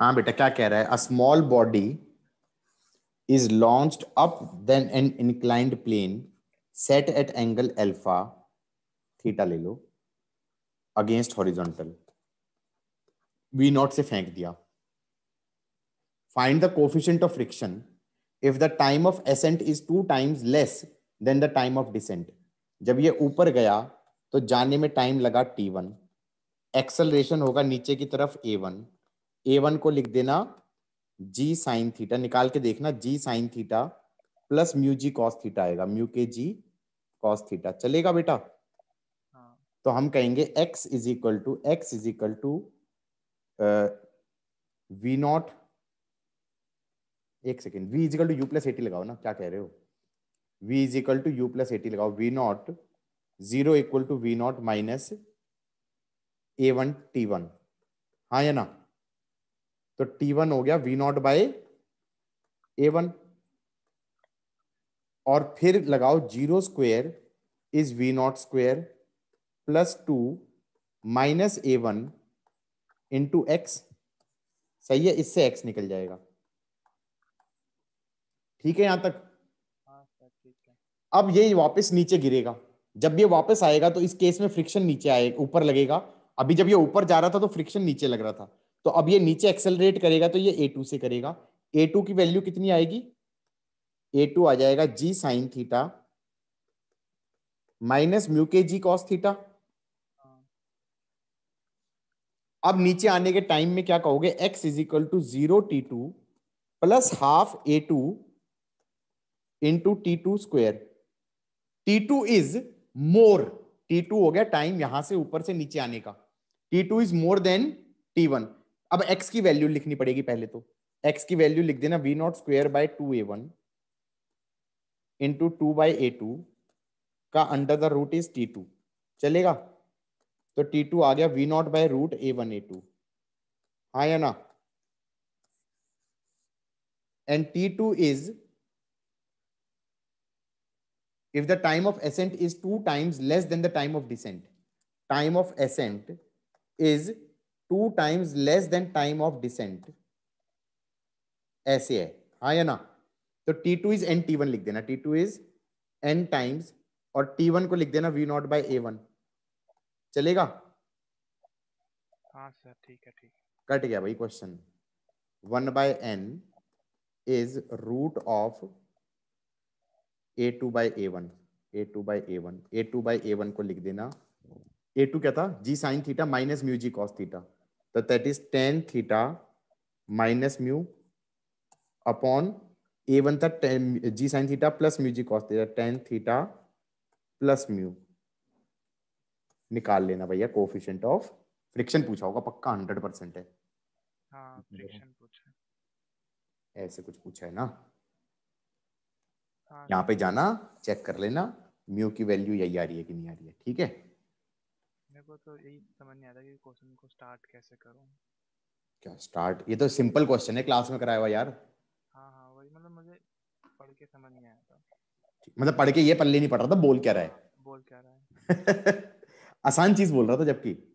हाँ बेटा क्या कह रहा है a small body is launched up then an inclined plane set at angle alpha theta ले लो अगेंस्ट हॉरिजॉन्टल वी नॉट से फेंक दिया find the coefficient of friction if the time of ascent is two times less than the time of descent जब ये ऊपर गया तो जाने में टाइम लगा टी वन एक्सलरेशन होगा नीचे की तरफ ए वन ए वन को लिख देना जी साइन थीटा निकाल के देखना g sine theta plus mu g cos theta आएगा म्यू के जी कॉस थीटा चलेगा बेटा हाँ। तो हम कहेंगे x is equal to x is equal to v naught एक second v equal to u plus at लगाओ ना क्या कह रहे हो v is equal to u plus at लगाओ v naught zero equal to v naught minus a one t one हाँ या ना तो टी वन हो गया v naught by a one और फिर लगाओ zero square is v naught square plus two minus a one into x सही है इससे एक्स निकल जाएगा ठीक है यहां तक हाँ, अब ये वापस नीचे गिरेगा जब ये वापस आएगा तो इस केस में फ्रिक्शन नीचे आएगा ऊपर लगेगा अभी जब ये ऊपर जा रहा था तो फ्रिक्शन नीचे लग रहा था तो अब ये नीचे एक्सेलरेट करेगा तो ये ए टू से करेगा ए टू की वैल्यू कितनी आएगी ए टू आ जाएगा g sine theta minus mu के जी कॉस थीटा अब नीचे आने के टाइम में क्या कहोगे x is equal to zero t two plus half a two into t two square t two is more t two हो गया टाइम यहां से ऊपर से नीचे आने का t two is more than t one अब एक्स की वैल्यू लिखनी पड़ेगी पहले तो एक्स की वैल्यू लिख देना v naught square by two a one into two by a two का under the root is t two चलेगा तो टी टू आ गया v naught by root a one a two हाँ या ना and t two is if the time of ascent is two times less than the time of descent time of ascent is two times less than time of descent ऐसे है हाँ या ना तो t two is n t one लिख देना t two is n times और t one को लिख देना v naught by a one चलेगा हाँ सर ठीक है ठीक कट गया भाई question one by n is root of a two by a one a two by a one a two by a one को लिख देना ए टू क्या था g sine theta minus mu g cos theta that that is tan theta minus mu upon a बनता tan g sin theta plus mu g cos theta tan theta plus mu निकाल लेना भैया coefficient of friction पूछा होगा पक्का hundred percent है हाँ, ऐसे कुछ पूछा है ना हाँ, यहाँ पे हाँ। जाना चेक कर लेना म्यू की वैल्यू यही आ रही है कि नहीं आ रही है ठीक है मेरे को तो यही समझ नहीं आ रहा कि क्वेश्चन को स्टार्ट कैसे करूं क्या स्टार्ट ये तो सिंपल क्वेश्चन है क्लास में कराया हुआ यार हां हां वही मतलब मुझे पढ़ के समझ नहीं आया था मतलब पढ़ के ये पल्ले नहीं पड़ रहा था बोल क्या रहा है बोल क्या रहा है आसान चीज बोल रहा था जबकि